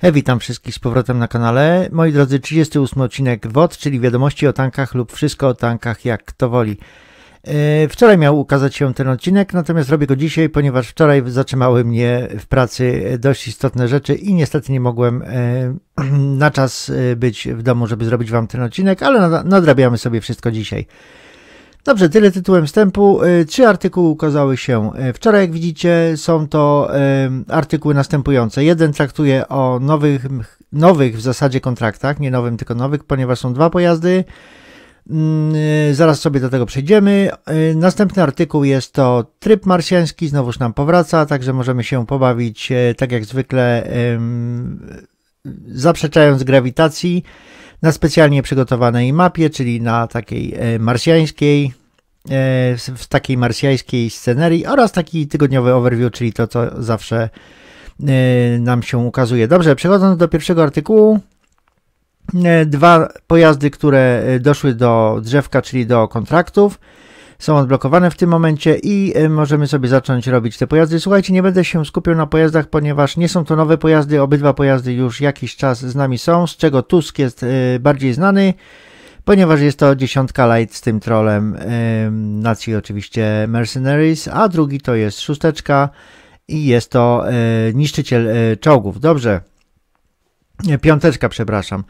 Hej, witam wszystkich z powrotem na kanale. Moi drodzy, 38 odcinek WOD, czyli wiadomości o tankach lub wszystko o tankach, jak kto woli. E, wczoraj miał ukazać się ten odcinek, natomiast robię go dzisiaj, ponieważ wczoraj zatrzymały mnie w pracy dość istotne rzeczy i niestety nie mogłem e, na czas e, być w domu, żeby zrobić wam ten odcinek, ale nadrabiamy sobie wszystko dzisiaj. Dobrze, tyle tytułem wstępu. Y, trzy artykuły ukazały się y, wczoraj, jak widzicie. Są to y, artykuły następujące. Jeden traktuje o nowych, nowych w zasadzie kontraktach, nie nowym, tylko nowych, ponieważ są dwa pojazdy. Mm, zaraz sobie do tego przejdziemy. Następny artykuł jest to tryb marsjański, znowuż nam powraca, także możemy się pobawić tak jak zwykle zaprzeczając grawitacji na specjalnie przygotowanej mapie, czyli na takiej e, marsjańskiej, e, w takiej marsjańskiej scenerii oraz taki tygodniowy overview, czyli to, co zawsze e, nam się ukazuje. Dobrze, przechodząc do pierwszego artykułu, dwa pojazdy, które doszły do drzewka, czyli do kontraktów są odblokowane w tym momencie i y, możemy sobie zacząć robić te pojazdy. Słuchajcie, nie będę się skupiał na pojazdach, ponieważ nie są to nowe pojazdy, obydwa pojazdy już jakiś czas z nami są, z czego Tusk jest y, bardziej znany ponieważ jest to dziesiątka light z tym trolem y, nacji oczywiście Mercenaries, a drugi to jest szósteczka i jest to niszczyciel czołgów. Dobrze, Piąteczka, przepraszam.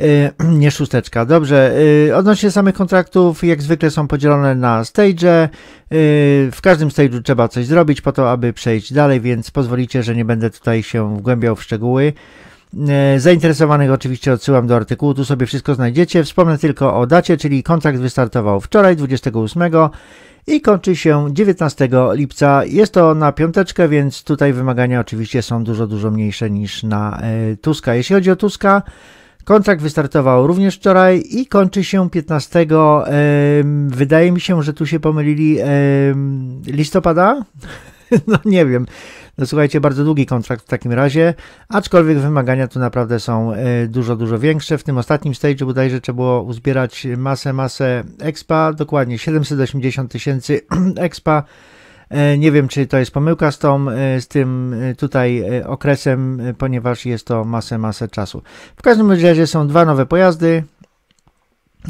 E, nie szósteczka. Dobrze. E, odnośnie samych kontraktów, jak zwykle są podzielone na stage. E, w każdym stage'u trzeba coś zrobić po to, aby przejść dalej, więc pozwolicie, że nie będę tutaj się wgłębiał w szczegóły. Zainteresowanych oczywiście odsyłam do artykułu, tu sobie wszystko znajdziecie. Wspomnę tylko o dacie, czyli kontrakt wystartował wczoraj, 28 i kończy się 19 lipca. Jest to na piąteczkę, więc tutaj wymagania oczywiście są dużo, dużo mniejsze niż na e, Tuska. Jeśli chodzi o Tuska, kontrakt wystartował również wczoraj i kończy się 15. Wydaje mi się, że tu się pomylili listopada. No nie wiem. No słuchajcie, bardzo długi kontrakt w takim razie, aczkolwiek wymagania tu naprawdę są e, dużo, dużo większe. W tym ostatnim stage bodajże trzeba było uzbierać masę, masę expa, dokładnie 780 tysięcy expa. E, nie wiem, czy to jest pomyłka z, tą, e, z tym tutaj okresem, ponieważ jest to masę, masę czasu. W każdym razie są dwa nowe pojazdy,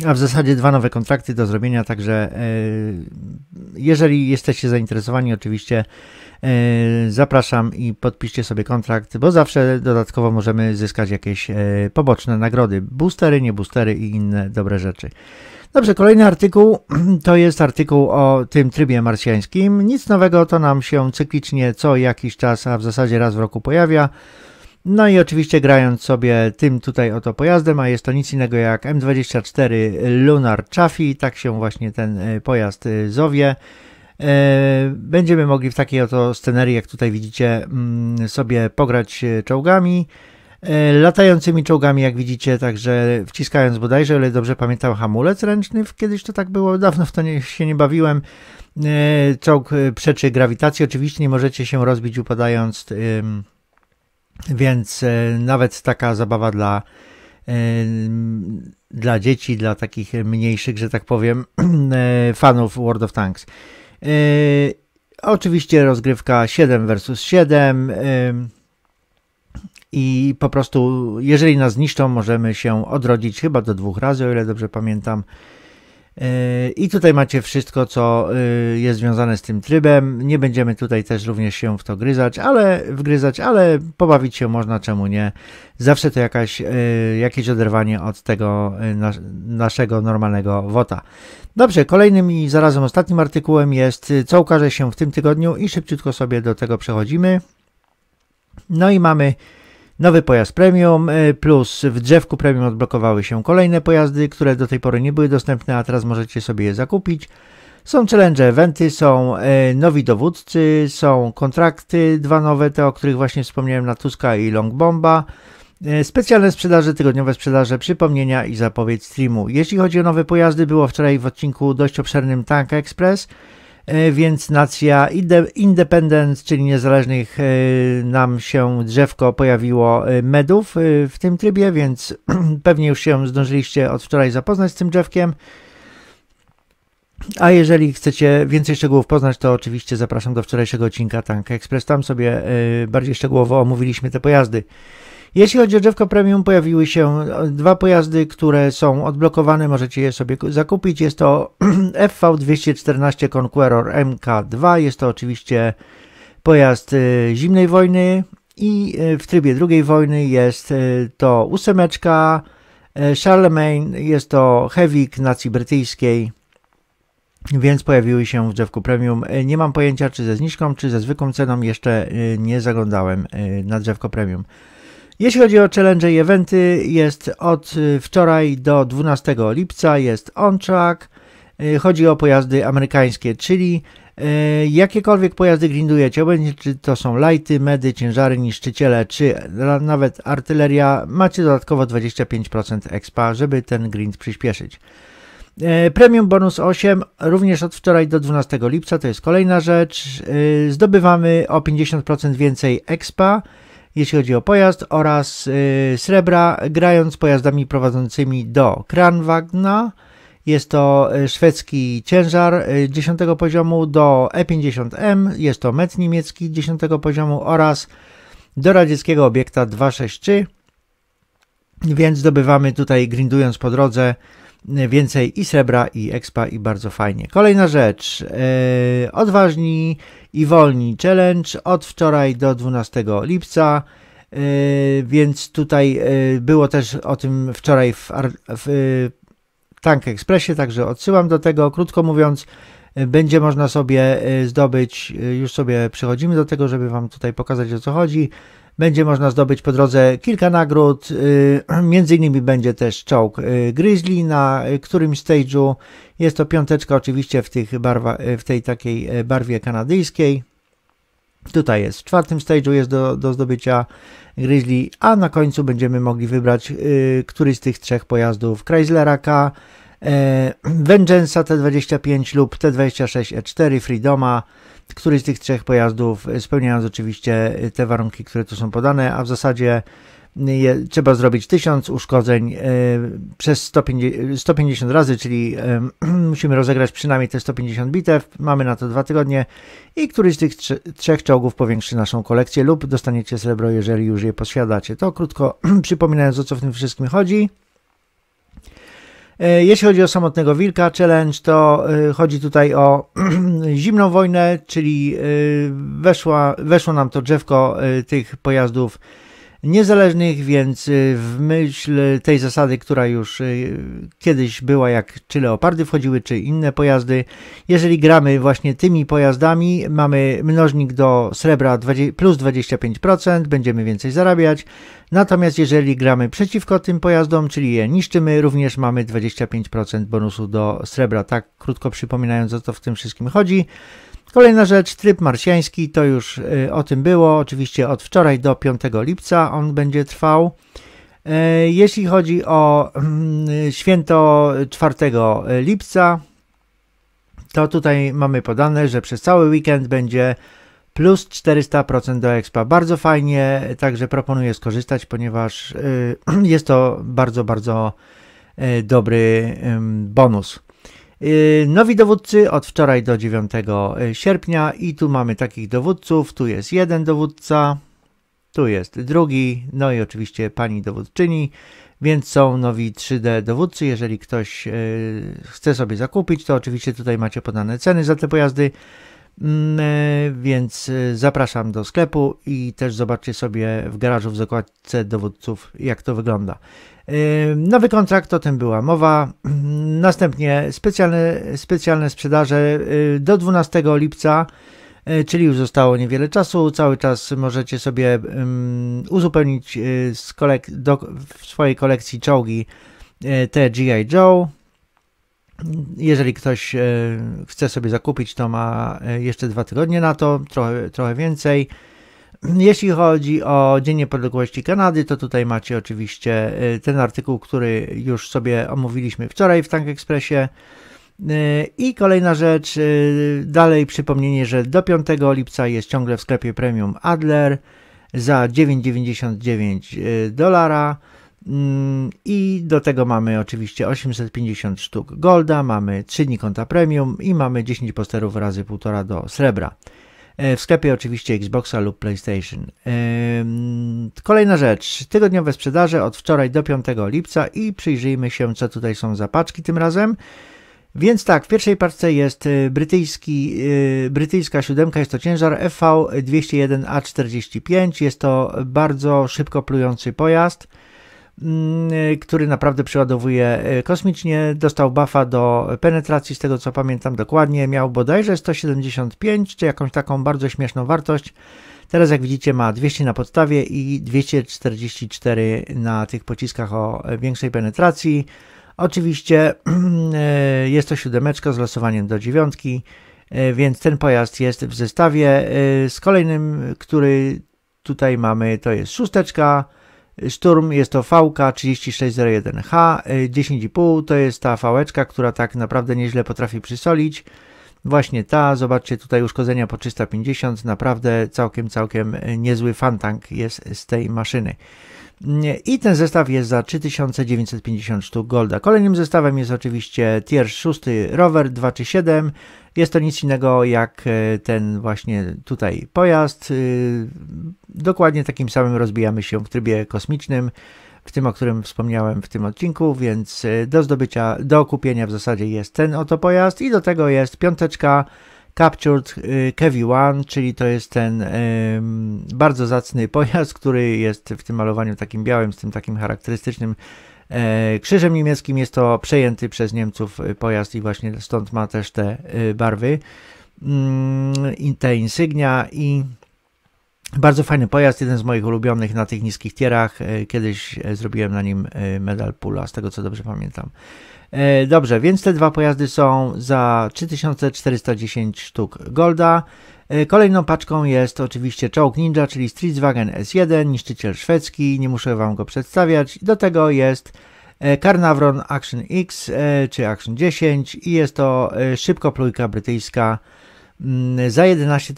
a w zasadzie dwa nowe kontrakty do zrobienia, także jeżeli jesteście zainteresowani, oczywiście E, zapraszam i podpiszcie sobie kontrakt, bo zawsze dodatkowo możemy zyskać jakieś e, poboczne nagrody. Boostery, nie boostery i inne dobre rzeczy. Dobrze, kolejny artykuł to jest artykuł o tym trybie marsjańskim. Nic nowego, to nam się cyklicznie co jakiś czas, a w zasadzie raz w roku pojawia. No i oczywiście grając sobie tym tutaj oto pojazdem, a jest to nic innego jak M24 Lunar Chaffee, tak się właśnie ten e, pojazd zowie. E, będziemy mogli w takiej oto scenerii, jak tutaj widzicie, mm, sobie pograć e, czołgami, e, latającymi czołgami, jak widzicie, także wciskając bodajże, ale dobrze pamiętam, hamulec ręczny, kiedyś to tak było, dawno w to nie, się nie bawiłem. Czołg przeczy grawitacji, oczywiście nie możecie się rozbić upadając, więc nawet taka zabawa dla dla dzieci, dla takich mniejszych, że tak powiem, fanów World of Tanks. E, oczywiście rozgrywka 7 versus 7 i po prostu jeżeli nas zniszczą, możemy się odrodzić chyba do dwóch razy, o ile dobrze pamiętam. Yy, I tutaj macie wszystko, co yy, jest związane z tym trybem. Nie będziemy tutaj też również się w to gryzać, ale wgryzać, ale pobawić się można, czemu nie. Zawsze to jakaś, yy, jakieś oderwanie od tego naszego normalnego WOTA. Dobrze, kolejnym i zarazem ostatnim artykułem jest, co ukaże się w tym tygodniu i szybciutko sobie do tego przechodzimy. No i mamy Nowy pojazd premium, y, plus w drzewku premium odblokowały się kolejne pojazdy, które do tej pory nie były dostępne, a teraz możecie sobie je zakupić. Są challenge eventy, są y, nowi dowódcy, są kontrakty, dwa nowe, te o których właśnie wspomniałem na Tuska i Bomba. Y, specjalne sprzedaże, tygodniowe sprzedaże, przypomnienia i zapowiedź streamu. Jeśli chodzi o nowe pojazdy, było wczoraj w odcinku dość obszernym Tank Express. E, więc nacja independent, czyli niezależnych e, nam się drzewko pojawiło e, medów w tym trybie, więc pewnie już się zdążyliście od wczoraj zapoznać z tym drzewkiem. A jeżeli chcecie więcej szczegółów poznać, to oczywiście zapraszam do wczorajszego odcinka Tank Express. Tam sobie bardziej szczegółowo omówiliśmy te pojazdy. Jeśli chodzi o drzewko premium, pojawiły się e, dwa pojazdy, które są odblokowane, możecie je sobie zakupić. Jest to FV214 Conqueror MK2, jest to oczywiście pojazd e, zimnej wojny i e, w trybie drugiej wojny jest to ósemeczka Charlemagne, jest to Hewik nacji brytyjskiej więc pojawiły się w drzewku premium. Nie mam pojęcia, czy ze zniżką, czy ze zwykłą ceną, jeszcze nie zaglądałem na drzewko premium. Jeśli chodzi o challenge i eventy, jest od y, wczoraj do 12 lipca, jest on-track. Y, chodzi o pojazdy amerykańskie, czyli y, jakiekolwiek pojazdy grindujecie, obojętnie czy to są lighty, medy, ciężary, niszczyciele, czy nawet artyleria, macie dodatkowo 25% expa, żeby ten grind przyspieszyć. Premium bonus 8 również od wczoraj do 12 lipca, to jest kolejna rzecz. Zdobywamy o 50% więcej expa jeśli chodzi o pojazd oraz yy, srebra, grając pojazdami prowadzącymi do Kranwagna. Jest to y, szwedzki ciężar 10 y, poziomu do E50M, jest to metr niemiecki 10 poziomu oraz do radzieckiego obiekta 263. Więc zdobywamy tutaj, grindując po drodze, więcej i srebra, i expa, i bardzo fajnie. Kolejna rzecz, e, odważni i wolni challenge od wczoraj do 12 lipca. E, więc tutaj e, było też o tym wczoraj w, w Tank Expressie, także odsyłam do tego. Krótko mówiąc, będzie można sobie zdobyć, już sobie przechodzimy do tego, żeby Wam tutaj pokazać o co chodzi. Będzie można zdobyć po drodze kilka nagród, y, między innymi będzie też czołg y, Grizzly na y, którymś stage'u. Jest to piąteczka oczywiście w, tych barwa, w tej takiej barwie kanadyjskiej. Tutaj jest, w czwartym stage'u jest do, do zdobycia Grizzly, a na końcu będziemy mogli wybrać y, z tych trzech pojazdów Chryslera K, y, Vengeance'a T25 lub T26E4, e Freedoma, któryś z tych trzech pojazdów, y, spełniając oczywiście y, te warunki, które tu są podane, a w zasadzie y, je, trzeba zrobić 1000 uszkodzeń y, przez 150, 150, razy, czyli y, musimy rozegrać przynajmniej te 150 bitew. Mamy na to dwa tygodnie i któryś z tych trz trzech czołgów powiększy naszą kolekcję lub dostaniecie srebro, jeżeli już je posiadacie. To krótko przypominając o co w tym wszystkim chodzi. E, jeśli chodzi o samotnego wilka challenge, to e, chodzi tutaj o zimną wojnę, czyli e, weszła, weszło nam to drzewko tych pojazdów niezależnych, więc y, w myśl tej zasady, która już y, kiedyś była, jak czy Leopardy wchodziły, czy inne pojazdy, jeżeli gramy właśnie tymi pojazdami, mamy mnożnik do srebra 20, plus 25%, będziemy więcej zarabiać, natomiast jeżeli gramy przeciwko tym pojazdom, czyli je niszczymy, również mamy 25% bonusu do srebra, tak krótko przypominając o co w tym wszystkim chodzi. Kolejna rzecz, tryb marsjański, to już y, o tym było, oczywiście od wczoraj do 5 lipca on będzie trwał. E, jeśli chodzi o mm, święto 4 lipca, to tutaj mamy podane, że przez cały weekend będzie plus 400% do Expa. Bardzo fajnie, także proponuję skorzystać, ponieważ y, jest to bardzo, bardzo y, dobry bonus. Y, nowi dowódcy od wczoraj do 9 y, sierpnia i tu mamy takich dowódców, tu jest jeden dowódca, tu jest drugi, no i oczywiście pani dowódczyni, więc są nowi 3D dowódcy. Jeżeli ktoś y, chce sobie zakupić, to oczywiście tutaj macie podane ceny za te pojazdy. Więc e, zapraszam do sklepu i też zobaczcie sobie w garażu w zakładce dowódców, jak to wygląda. E, nowy kontrakt, o tym była mowa. Następnie specjalne, specjalne sprzedaże e, do 12 lipca, czyli już zostało niewiele czasu. Cały czas możecie sobie uzupełnić do, w swojej kolekcji czołgi te G.I. Joe. Jeżeli ktoś e, chce sobie zakupić, to ma e, jeszcze dwa tygodnie na to, trochę, trochę więcej. Jeśli chodzi o Dzień Niepodległości Kanady, to tutaj macie oczywiście e, ten artykuł, który już sobie omówiliśmy wczoraj w Tank Expressie. I kolejna rzecz, dalej przypomnienie, że do 5 lipca jest ciągle w sklepie premium Adler za 9,99 dolara. Mm, I do tego mamy oczywiście 850 sztuk golda, mamy 3 dni konta premium i mamy 10 posterów razy 1,5 do srebra. E, w sklepie oczywiście Xboxa lub PlayStation. E, kolejna rzecz. Tygodniowe sprzedaże od wczoraj do 5 lipca i przyjrzyjmy się, co tutaj są za paczki tym razem. Więc tak, w pierwszej partce jest e, brytyjski, brytyjska siódemka, jest to ciężar FV201A45. Jest to bardzo szybko plujący pojazd. Mm, y, który naprawdę przeładowuje y, kosmicznie. Dostał buffa do penetracji, z tego co pamiętam dokładnie. Miał bodajże 175, czy jakąś taką bardzo śmieszną wartość. Teraz jak widzicie ma 200 na podstawie i 244 na tych pociskach o e, większej penetracji. Oczywiście e, jest to siódemeczka z losowaniem do dziewiątki, e, więc ten pojazd jest w zestawie. Z kolejnym, który tutaj mamy, to jest szósteczka Szturm jest to VK3601H, 10,5 y, to jest ta fałeczka, która tak naprawdę nieźle potrafi przysolić. Właśnie ta, zobaczcie tutaj uszkodzenia po 350, naprawdę całkiem, całkiem y, niezły fantank jest z tej maszyny. Y, I ten zestaw jest za 3950 sztuk golda. Kolejnym zestawem jest oczywiście tier 6 rower 7. Jest to nic innego jak e, ten właśnie tutaj pojazd. E, dokładnie takim samym rozbijamy się w trybie kosmicznym, w tym o którym wspomniałem w tym odcinku, więc e, do zdobycia, do kupienia w zasadzie jest ten oto pojazd i do tego jest piąteczka Captured kv One, czyli to jest ten bardzo zacny pojazd, który jest w tym malowaniu takim białym, z tym takim charakterystycznym E, krzyżem niemieckim jest to przejęty przez Niemców e, pojazd i właśnie stąd ma też te e, barwy mm, i te insygnia i bardzo fajny pojazd, jeden z moich ulubionych na tych niskich tierach. E, kiedyś e, zrobiłem na nim e, medal pula, z tego co dobrze pamiętam. Dobrze, więc te dwa pojazdy są za 3410 sztuk golda. Kolejną paczką jest oczywiście czołg Ninja, czyli Streetswagen S1, niszczyciel szwedzki, nie muszę Wam go przedstawiać. Do tego jest Carnavron Action X czy Action 10 i jest to szybkoplójka brytyjska Mm, za 11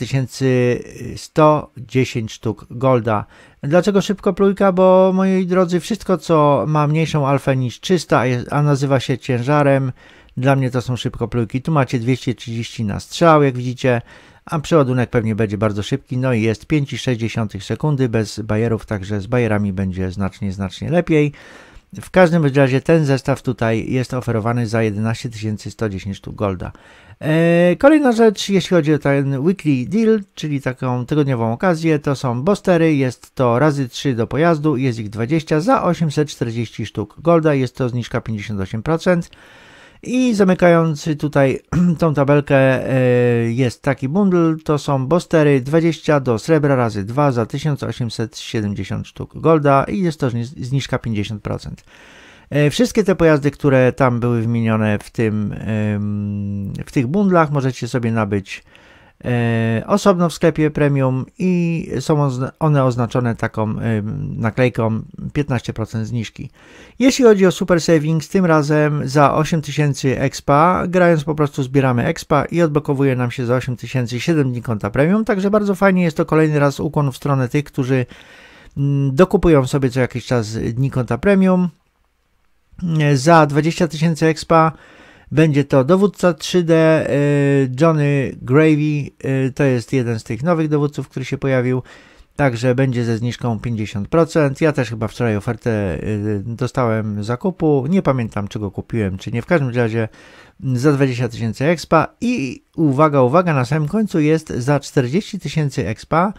110 y, sztuk golda. Dlaczego szybko plujka? Bo moi drodzy, wszystko co ma mniejszą alfę niż 300, a nazywa się ciężarem, dla mnie to są szybko plujki. Tu macie 230 na strzał, jak widzicie, a przeładunek pewnie będzie bardzo szybki. No i jest 5,6 sekundy bez bajerów, także z bajerami będzie znacznie, znacznie lepiej. W każdym razie ten zestaw tutaj jest oferowany za 11 110 sztuk golda. E, kolejna rzecz, jeśli chodzi o ten weekly deal, czyli taką tygodniową okazję, to są bostery, jest to razy 3 do pojazdu, jest ich 20 za 840 sztuk golda, jest to zniżka 58%. I zamykający tutaj tą tabelkę e, jest taki bundle, to są bostery 20 do srebra razy 2 za 1870 sztuk golda i jest to zniżka 50%. E, wszystkie te pojazdy, które tam były wymienione w, tym, w tych bundlach, możecie sobie nabyć e, osobno w sklepie premium i są one oznaczone taką naklejką 15% zniżki. Jeśli chodzi o Super Savings, tym razem za 8000 expa, grając po prostu zbieramy expa i odblokowuje nam się za 8000 7 dni konta premium, także bardzo fajnie jest to kolejny raz ukłon w stronę tych, którzy mm, dokupują sobie co jakiś czas dni konta premium E, za 20 tysięcy expa będzie to dowódca 3D e, Johnny Gravy. E, to jest jeden z tych nowych dowódców, który się pojawił. Także będzie ze zniżką 50%. Ja też chyba wczoraj ofertę dostałem zakupu. Nie pamiętam, czego kupiłem, czy nie. W każdym razie za 20 tysięcy expa. I uwaga, uwaga, na samym końcu jest za 40 tysięcy expa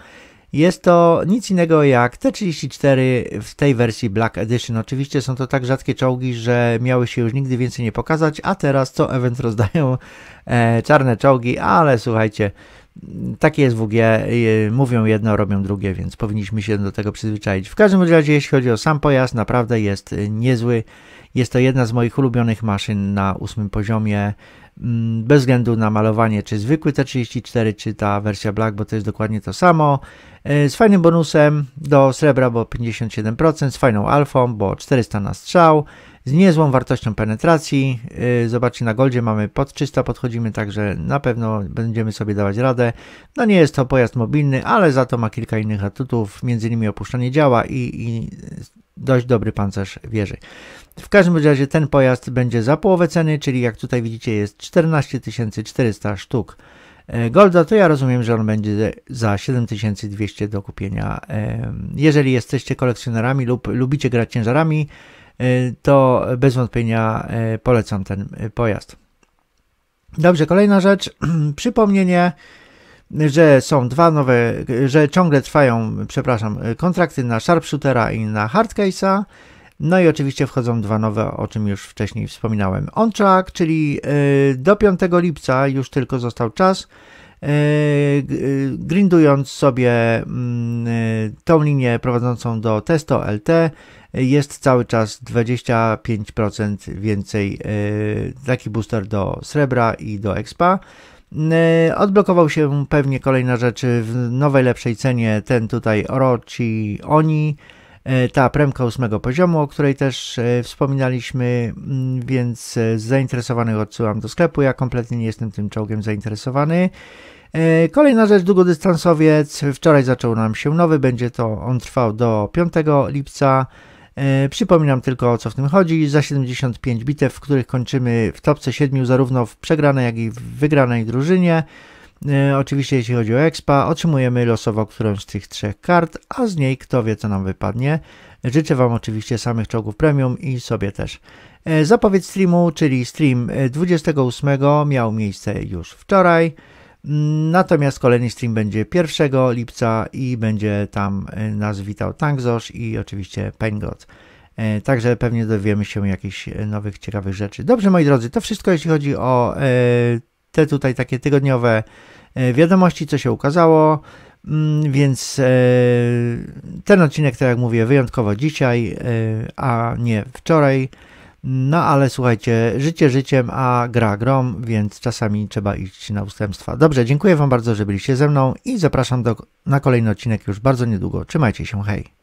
jest to nic innego jak T-34 w tej wersji Black Edition. Oczywiście są to tak rzadkie czołgi, że miały się już nigdy więcej nie pokazać, a teraz co event rozdają e, czarne czołgi, ale słuchajcie, takie jest WG, y, mówią jedno, robią drugie, więc powinniśmy się do tego przyzwyczaić. W każdym razie, jeśli chodzi o sam pojazd, naprawdę jest y, niezły. Jest to jedna z moich ulubionych maszyn na ósmym poziomie, mm, bez względu na malowanie, czy zwykły T34, czy ta wersja Black, bo to jest dokładnie to samo. Y, z fajnym bonusem do srebra, bo 57%, z fajną alfą, bo 400 na strzał z niezłą wartością penetracji. Y, zobaczcie, na Goldzie mamy pod 300, podchodzimy, także na pewno będziemy sobie dawać radę. No nie jest to pojazd mobilny, ale za to ma kilka innych atutów, między innymi opuszczanie działa i, i dość dobry pancerz wieży. W każdym razie ten pojazd będzie za połowę ceny, czyli jak tutaj widzicie jest 14 400 sztuk. Y, Golda, to ja rozumiem, że on będzie za 7200 do kupienia. Y, jeżeli jesteście kolekcjonerami lub lubicie grać ciężarami, E, to bez wątpienia e, polecam ten e, pojazd. Dobrze, kolejna rzecz. Przypomnienie, że są dwa nowe, że ciągle trwają, przepraszam, kontrakty na sharpshootera i na hardcase'a. No i oczywiście wchodzą dwa nowe, o czym już wcześniej wspominałem. On track, czyli do 5 lipca już tylko został czas E, e, grindując sobie mm, e, tą linię prowadzącą do testo LT jest cały czas 25% więcej taki booster do srebra i do expa. Mm, odblokował się pewnie kolejna rzeczy w nowej, lepszej cenie ten tutaj Orochi Oni E, ta premka ósmego poziomu, o której też e, wspominaliśmy, mm, więc e, zainteresowanych odsyłam do sklepu. Ja kompletnie nie jestem tym czołgiem zainteresowany. Kolejna rzecz, długodystansowiec. Wczoraj zaczął nam się nowy, będzie to on trwał do 5 lipca. Przypominam tylko o co w tym chodzi. Za 75 bitew, w których kończymy w topce 7, zarówno w przegranej, jak i w wygranej drużynie. E, oczywiście jeśli chodzi o Expa, otrzymujemy losowo którąś z tych trzech kart, a z niej kto wie co nam wypadnie. Życzę Wam oczywiście samych czołgów premium i sobie też. E, zapowiedź streamu, czyli stream 28 e, miał miejsce już wczoraj. Mm, natomiast kolejny stream będzie 1 lipca i będzie tam nas witał Tangzosz i oczywiście Pengot. Także pewnie dowiemy się jakichś nowych, ciekawych rzeczy. Dobrze, moi drodzy, to wszystko jeśli chodzi o te tutaj takie tygodniowe E, wiadomości, co się ukazało. Mm, więc e, ten odcinek, tak jak mówię, wyjątkowo dzisiaj, e, a nie wczoraj. No ale słuchajcie, życie życiem, a gra grom, więc czasami trzeba iść na ustępstwa. Dobrze, dziękuję Wam bardzo, że byliście ze mną i zapraszam do, na kolejny odcinek już bardzo niedługo. Trzymajcie się, hej!